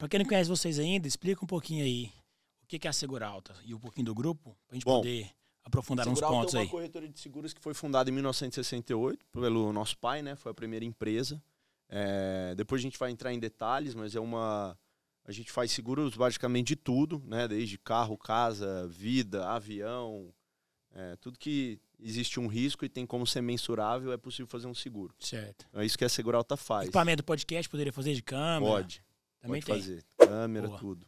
Para quem não conhece vocês ainda, explica um pouquinho aí o que é a Segura Alta e um pouquinho do grupo, para a gente Bom, poder aprofundar uns pontos aí. A Segura Alta é uma corretora de seguros que foi fundada em 1968 pelo nosso pai, né? Foi a primeira empresa. É, depois a gente vai entrar em detalhes, mas é uma... A gente faz seguros basicamente de tudo, né? Desde carro, casa, vida, avião, é, tudo que existe um risco e tem como ser mensurável, é possível fazer um seguro. Certo. É isso que a Seguralta faz. Equipamento do podcast poderia fazer de câmera? Pode. Também Pode tem. fazer. Câmera, Boa. tudo.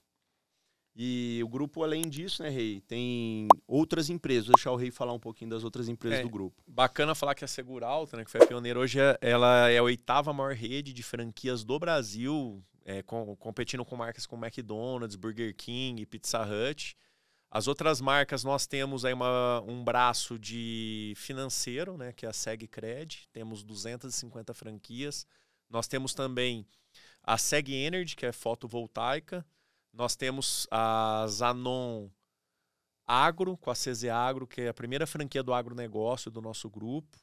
E o grupo, além disso, né, Rei, tem outras empresas. Vou deixar o Rei falar um pouquinho das outras empresas é, do grupo. Bacana falar que a Segura Alta, né, que foi a pioneira, hoje é, ela é a oitava maior rede de franquias do Brasil, é, com, competindo com marcas como McDonald's, Burger King, Pizza Hut. As outras marcas, nós temos aí uma, um braço de financeiro, né, que é a SegCred, temos 250 franquias. Nós temos também a SEG Energy, que é fotovoltaica. Nós temos a Zanon Agro, com a CZ Agro, que é a primeira franquia do agronegócio do nosso grupo.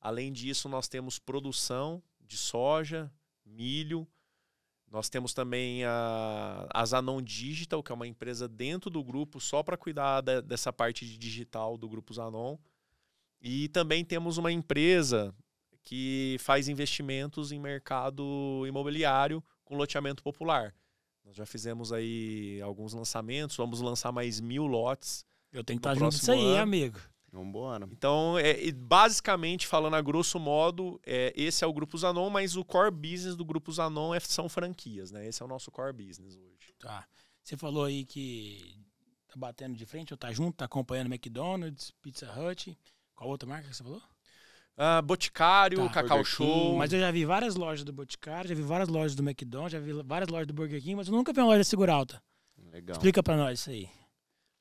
Além disso, nós temos produção de soja, milho. Nós temos também a, a Zanon Digital, que é uma empresa dentro do grupo só para cuidar da, dessa parte de digital do grupo Zanon. E também temos uma empresa que faz investimentos em mercado imobiliário com loteamento popular. Nós já fizemos aí alguns lançamentos, vamos lançar mais mil lotes. Eu tenho que estar junto disso aí, ano. amigo. Vambora. Então, é, basicamente, falando a grosso modo, é, esse é o Grupo Zanon, mas o core business do Grupo Zanon é, são franquias, né? Esse é o nosso core business hoje. Tá. Você falou aí que tá batendo de frente, ou tá junto, tá acompanhando McDonald's, Pizza Hut. Qual outra marca que você falou? Uh, Boticário, tá, Cacau Show. mas eu já vi várias lojas do Boticário, já vi várias lojas do McDonald's, já vi várias lojas do Burger King, mas eu nunca vi uma loja de segura alta. Legal. Explica para nós isso aí.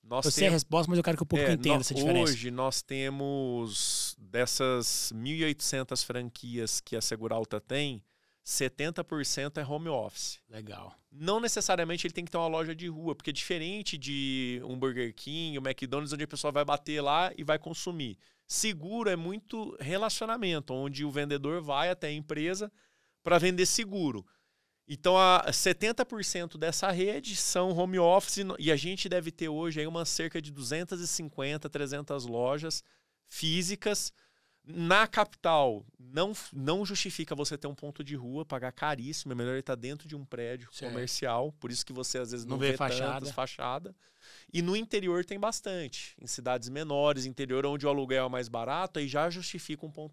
Nós eu sei a resposta, mas eu quero que o público é, entenda nós, essa diferença. Hoje nós temos dessas 1.800 franquias que a Seguralta tem, 70% é home office. Legal. Não necessariamente ele tem que ter uma loja de rua, porque é diferente de um Burger King, um McDonald's, onde a pessoa vai bater lá e vai consumir. Seguro é muito relacionamento, onde o vendedor vai até a empresa para vender seguro. Então, a 70% dessa rede são home office e a gente deve ter hoje aí uma cerca de 250, 300 lojas físicas na capital, não, não justifica você ter um ponto de rua, pagar caríssimo. É melhor ele estar tá dentro de um prédio certo. comercial. Por isso que você às vezes não, não vê, vê fachada. Tantas, fachada. E no interior tem bastante. Em cidades menores, interior onde o aluguel é mais barato, aí já justifica um ponto